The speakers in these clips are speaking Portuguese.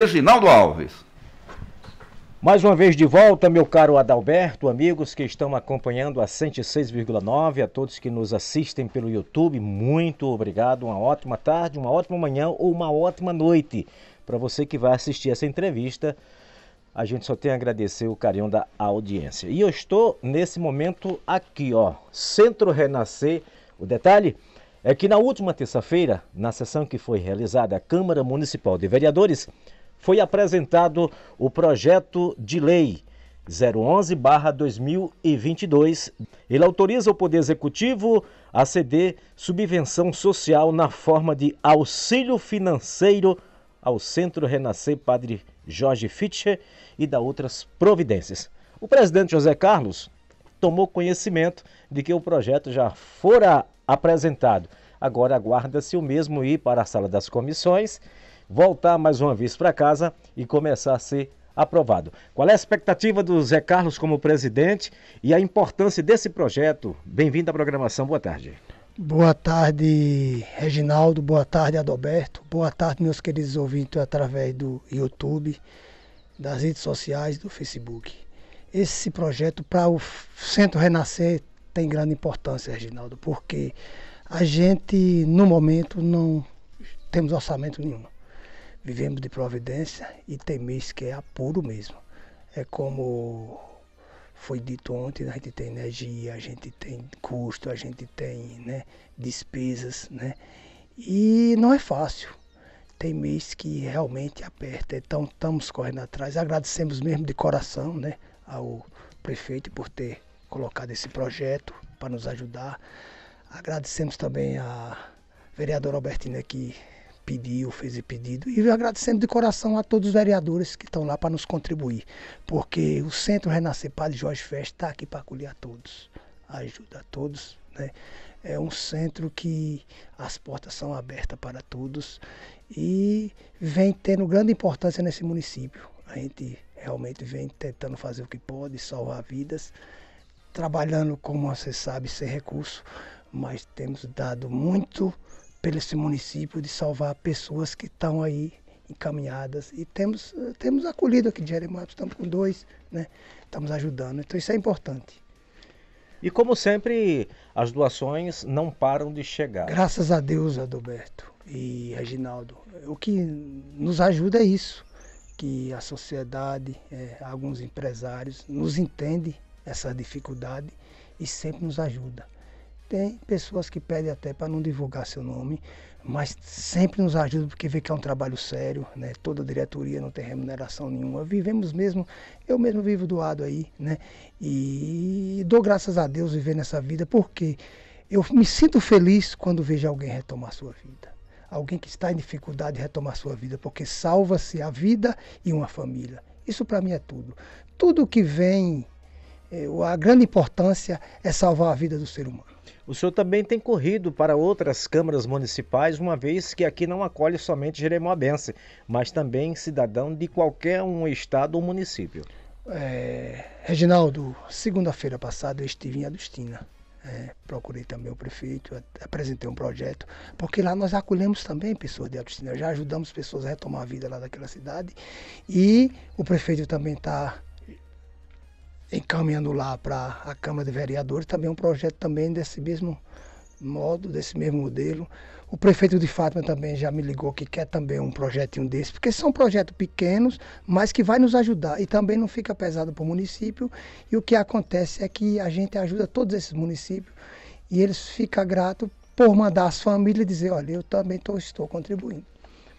Reginaldo Alves. Mais uma vez de volta, meu caro Adalberto, amigos que estão acompanhando a 106,9, a todos que nos assistem pelo YouTube, muito obrigado, uma ótima tarde, uma ótima manhã ou uma ótima noite. Para você que vai assistir essa entrevista, a gente só tem a agradecer o carinho da audiência. E eu estou nesse momento aqui, ó, Centro Renascer. O detalhe é que na última terça-feira, na sessão que foi realizada a Câmara Municipal de Vereadores, foi apresentado o projeto de lei 011-2022. Ele autoriza o Poder Executivo a ceder subvenção social na forma de auxílio financeiro ao Centro Renascer Padre Jorge Fischer e da outras providências. O presidente José Carlos tomou conhecimento de que o projeto já fora apresentado. Agora aguarda-se o mesmo ir para a sala das comissões voltar mais uma vez para casa e começar a ser aprovado. Qual é a expectativa do Zé Carlos como presidente e a importância desse projeto? Bem-vindo à programação, boa tarde. Boa tarde, Reginaldo, boa tarde, Adalberto, boa tarde, meus queridos ouvintes, através do YouTube, das redes sociais, do Facebook. Esse projeto para o Centro Renascer tem grande importância, Reginaldo, porque a gente, no momento, não temos orçamento nenhum vivemos de providência e temeis que é apuro mesmo. É como foi dito ontem, né, a gente tem energia, a gente tem custo, a gente tem né, despesas, né? E não é fácil. Tem mês que realmente aperta, então estamos correndo atrás. Agradecemos mesmo de coração né, ao prefeito por ter colocado esse projeto para nos ajudar. Agradecemos também a vereadora Albertina que pediu, fez o pedido. E agradecendo de coração a todos os vereadores que estão lá para nos contribuir. Porque o Centro Renascer Padre Jorge Festa está aqui para acolher a todos. Ajuda a todos, né? É um centro que as portas são abertas para todos e vem tendo grande importância nesse município. A gente realmente vem tentando fazer o que pode, salvar vidas, trabalhando, como você sabe, sem recurso, mas temos dado muito pelo esse município de salvar pessoas que estão aí encaminhadas. E temos, eh, temos acolhido aqui de estamos com dois, né? estamos ajudando. Então isso é importante. E como sempre, as doações não param de chegar. Graças a Deus, Adalberto e Reginaldo. O que nos ajuda é isso, que a sociedade, é, alguns empresários, nos entende essa dificuldade e sempre nos ajuda. Tem pessoas que pedem até para não divulgar seu nome, mas sempre nos ajuda porque vê que é um trabalho sério, né? Toda diretoria não tem remuneração nenhuma. Vivemos mesmo, eu mesmo vivo doado aí, né? E dou graças a Deus viver nessa vida porque eu me sinto feliz quando vejo alguém retomar sua vida. Alguém que está em dificuldade retomar sua vida, porque salva-se a vida e uma família. Isso para mim é tudo. Tudo que vem, eh, a grande importância é salvar a vida do ser humano. O senhor também tem corrido para outras câmaras municipais, uma vez que aqui não acolhe somente jeremoabense, mas também cidadão de qualquer um estado ou município. É, Reginaldo, segunda-feira passada eu estive em Adustina. É, procurei também o prefeito, apresentei um projeto, porque lá nós acolhemos também pessoas de Adustina, já ajudamos pessoas a retomar a vida lá daquela cidade. E o prefeito também está encaminhando lá para a Câmara de Vereadores também é um projeto também desse mesmo modo, desse mesmo modelo. O prefeito de Fátima também já me ligou que quer também um projetinho desse, porque são projetos pequenos, mas que vai nos ajudar e também não fica pesado para o município. E o que acontece é que a gente ajuda todos esses municípios e eles ficam gratos por mandar as famílias dizer, olha, eu também tô, estou contribuindo.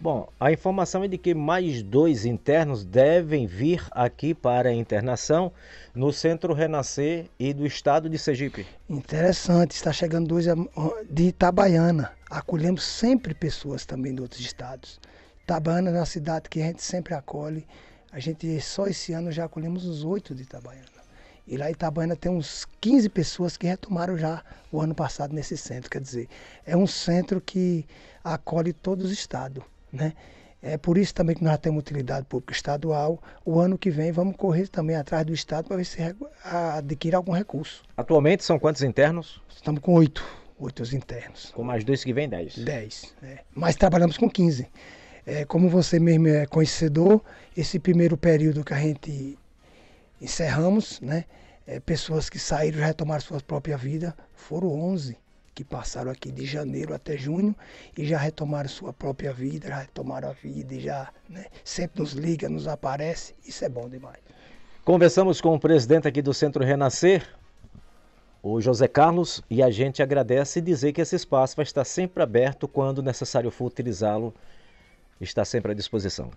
Bom, a informação é de que mais dois internos devem vir aqui para a internação no Centro Renascer e do Estado de Sergipe. Interessante, está chegando dois eh, de Itabaiana. Acolhemos sempre pessoas também de outros estados. Itabaiana é uma cidade que a gente sempre acolhe. A gente só esse ano já acolhemos os oito de Itabaiana. E lá em Itabaiana tem uns 15 pessoas que retomaram já o ano passado nesse centro. Quer dizer, é um centro que acolhe todos os estados. Né? É por isso também que nós temos utilidade pública estadual. O ano que vem vamos correr também atrás do Estado para ver se adquire algum recurso. Atualmente são quantos internos? Estamos com oito. Oito os internos. Com mais dois que vem, dez. Dez. É. Mas trabalhamos com quinze. É, como você mesmo é conhecedor, esse primeiro período que a gente encerramos, né? É, pessoas que saíram e retomaram sua própria vida foram onze que passaram aqui de janeiro até junho e já retomaram sua própria vida, já retomaram a vida e já né, sempre nos liga, nos aparece. Isso é bom demais. Conversamos com o presidente aqui do Centro Renascer, o José Carlos, e a gente agradece e dizer que esse espaço vai estar sempre aberto quando necessário for utilizá-lo. Está sempre à disposição.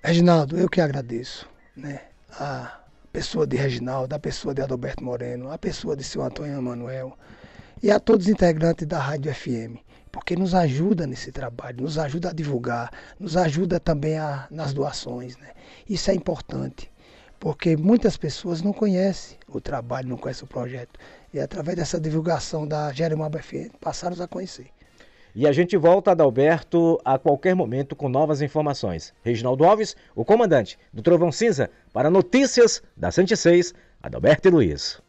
Reginaldo, eu que agradeço né, a pessoa de Reginaldo, a pessoa de Adalberto Moreno, a pessoa de seu Antônio Emanuel, e a todos os integrantes da Rádio FM, porque nos ajuda nesse trabalho, nos ajuda a divulgar, nos ajuda também a, nas doações. Né? Isso é importante, porque muitas pessoas não conhecem o trabalho, não conhecem o projeto. E através dessa divulgação da Jerimaba FM, passaram a conhecer. E a gente volta, Adalberto, a qualquer momento com novas informações. Reginaldo Alves, o comandante do Trovão Cinza, para Notícias da 106, Adalberto e Luiz.